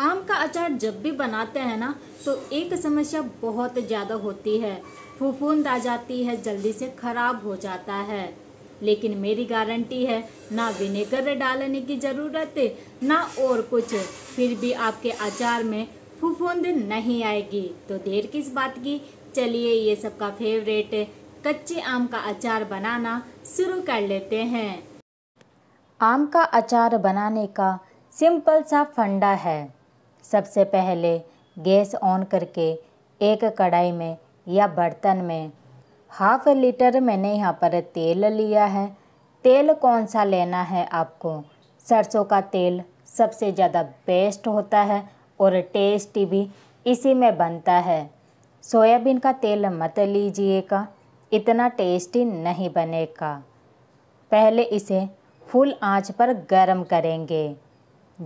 आम का अचार जब भी बनाते हैं ना तो एक समस्या बहुत ज़्यादा होती है फफूंद आ जाती है जल्दी से ख़राब हो जाता है लेकिन मेरी गारंटी है ना विनेगर डालने की ज़रूरत है ना और कुछ फिर भी आपके अचार में फफूंद नहीं आएगी तो देर किस बात की चलिए ये सबका फेवरेट कच्चे आम का अचार बनाना शुरू कर लेते हैं आम का अचार बनाने का सिंपल सा फंडा है सबसे पहले गैस ऑन करके एक कढ़ाई में या बर्तन में हाफ लीटर मैंने यहाँ पर तेल लिया है तेल कौन सा लेना है आपको सरसों का तेल सबसे ज़्यादा बेस्ट होता है और टेस्टी भी इसी में बनता है सोयाबीन का तेल मत लीजिएगा इतना टेस्टी नहीं बनेगा पहले इसे फुल आंच पर गरम करेंगे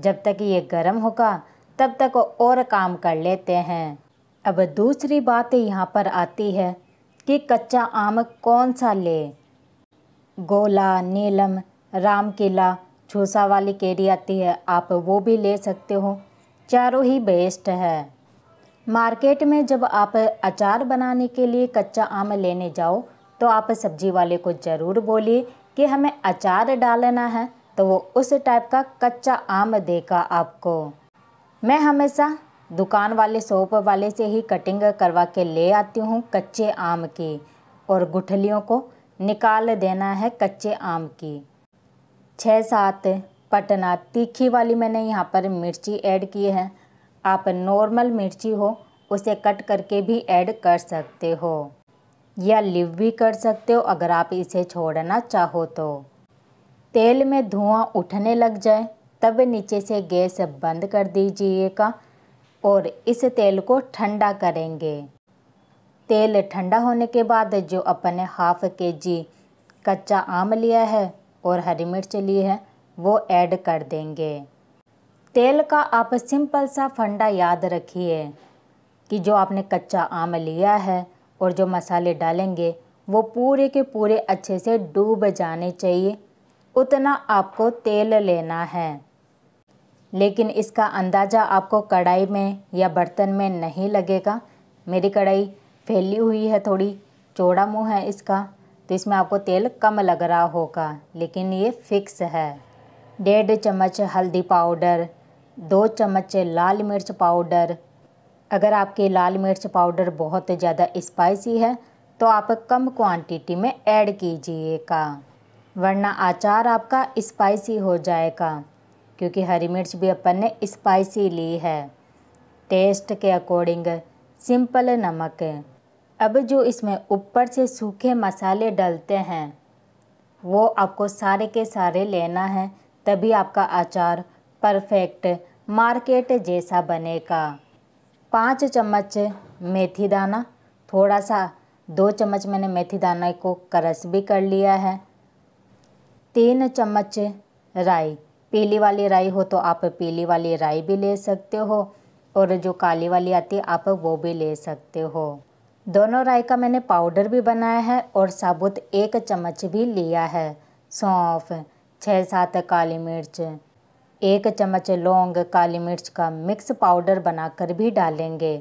जब तक ये गरम होगा तब तक और काम कर लेते हैं अब दूसरी बात यहाँ पर आती है कि कच्चा आम कौन सा ले गोला नीलम राम किला छूसा वाली केरी आती है आप वो भी ले सकते हो चारों ही बेस्ट है मार्केट में जब आप अचार बनाने के लिए कच्चा आम लेने जाओ तो आप सब्जी वाले को ज़रूर बोलिए कि हमें अचार डालना है तो वो उस टाइप का कच्चा आम देगा आपको मैं हमेशा दुकान वाले शॉप वाले से ही कटिंग करवा के ले आती हूँ कच्चे आम की और गुठलियों को निकाल देना है कच्चे आम की छः सात पटना तीखी वाली मैंने यहाँ पर मिर्ची ऐड की है आप नॉर्मल मिर्ची हो उसे कट करके भी ऐड कर सकते हो या लिव भी कर सकते हो अगर आप इसे छोड़ना चाहो तो तेल में धुआं उठने लग जाए तब नीचे से गैस बंद कर दीजिएगा और इस तेल को ठंडा करेंगे तेल ठंडा होने के बाद जो अपन ने हाफ के जी कच्चा आम लिया है और हरी मिर्च ली है वो ऐड कर देंगे तेल का आप सिंपल सा फंडा याद रखिए कि जो आपने कच्चा आम लिया है और जो मसाले डालेंगे वो पूरे के पूरे अच्छे से डूब जाने चाहिए उतना आपको तेल लेना है लेकिन इसका अंदाज़ा आपको कढ़ाई में या बर्तन में नहीं लगेगा मेरी कढ़ाई फैली हुई है थोड़ी चौड़ा मुँह है इसका तो इसमें आपको तेल कम लग रहा होगा लेकिन ये फिक्स है डेढ़ चम्मच हल्दी पाउडर दो चम्मच लाल मिर्च पाउडर अगर आपके लाल मिर्च पाउडर बहुत ज़्यादा स्पाइसी है तो आप कम क्वांटिटी में ऐड कीजिएगा वरना अचार आपका स्पाइसी हो जाएगा क्योंकि हरी मिर्च भी अपन ने स्पाइसी ली है टेस्ट के अकॉर्डिंग सिंपल नमक अब जो इसमें ऊपर से सूखे मसाले डलते हैं वो आपको सारे के सारे लेना है तभी आपका अचार परफेक्ट मार्केट जैसा बनेगा पाँच चम्मच मेथी दाना थोड़ा सा दो चम्मच मैंने मेथी दाना को क्रश भी कर लिया है तीन चम्मच राई पीली वाली राई हो तो आप पीली वाली राई भी ले सकते हो और जो काली वाली आती है आप वो भी ले सकते हो दोनों राई का मैंने पाउडर भी बनाया है और साबुत एक चम्मच भी लिया है सौंफ छः सात काली मिर्च एक चम्मच लौंग काली मिर्च का मिक्स पाउडर बनाकर भी डालेंगे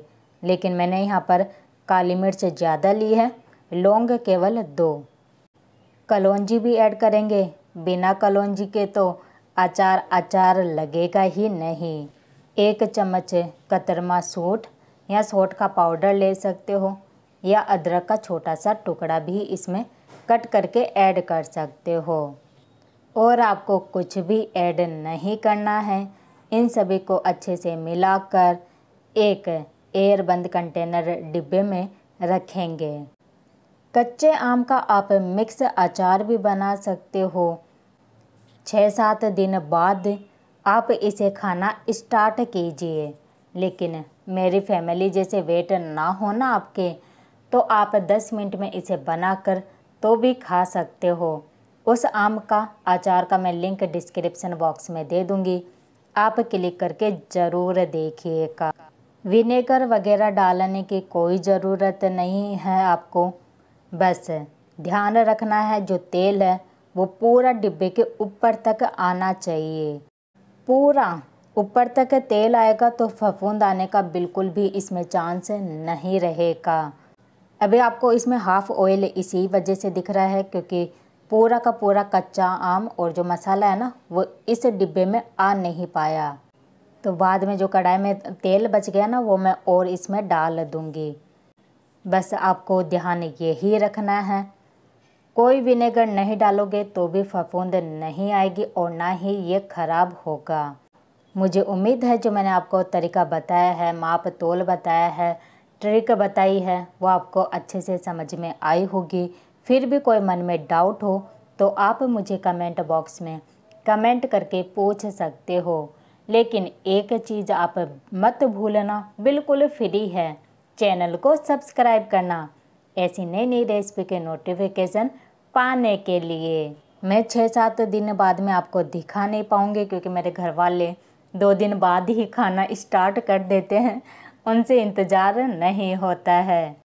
लेकिन मैंने यहाँ पर काली मिर्च ज़्यादा ली है लौंग केवल दो कलौंजी भी ऐड करेंगे बिना कलौंजी के तो अचार अचार लगेगा ही नहीं एक चम्मच कतरमा सूट या सोट का पाउडर ले सकते हो या अदरक का छोटा सा टुकड़ा भी इसमें कट करके ऐड कर सकते हो और आपको कुछ भी ऐड नहीं करना है इन सभी को अच्छे से मिलाकर एक एयर बंद कंटेनर डिब्बे में रखेंगे कच्चे आम का आप मिक्स अचार भी बना सकते हो छः सात दिन बाद आप इसे खाना स्टार्ट कीजिए लेकिन मेरी फैमिली जैसे वेट ना हो ना आपके तो आप दस मिनट में इसे बनाकर तो भी खा सकते हो उस आम का अचार का मैं लिंक डिस्क्रिप्शन बॉक्स में दे दूँगी आप क्लिक करके ज़रूर देखिएगा विनेगर वगैरह डालने की कोई ज़रूरत नहीं है आपको बस ध्यान रखना है जो तेल है वो पूरा डिब्बे के ऊपर तक आना चाहिए पूरा ऊपर तक तेल आएगा तो फफूंद आने का बिल्कुल भी इसमें चांस नहीं रहेगा अभी आपको इसमें हाफ़ ऑयल इसी वजह से दिख रहा है क्योंकि पूरा का पूरा कच्चा आम और जो मसाला है ना वो इस डिब्बे में आ नहीं पाया तो बाद में जो कढ़ाई में तेल बच गया ना वो मैं और इसमें डाल दूँगी बस आपको ध्यान यही रखना है कोई विनेगर नहीं डालोगे तो भी फफूंद नहीं आएगी और ना ही ये ख़राब होगा मुझे उम्मीद है जो मैंने आपको तरीका बताया है माप तोल बताया है ट्रिक बताई है वो आपको अच्छे से समझ में आई होगी फिर भी कोई मन में डाउट हो तो आप मुझे कमेंट बॉक्स में कमेंट करके पूछ सकते हो लेकिन एक चीज़ आप मत भूलना बिल्कुल फ्री है चैनल को सब्सक्राइब करना ऐसी नई नई रेसिपी के नोटिफिकेशन पाने के लिए मैं छः सात दिन बाद में आपको दिखा नहीं पाऊँगी क्योंकि मेरे घर वाले दो दिन बाद ही खाना स्टार्ट कर देते हैं उनसे इंतज़ार नहीं होता है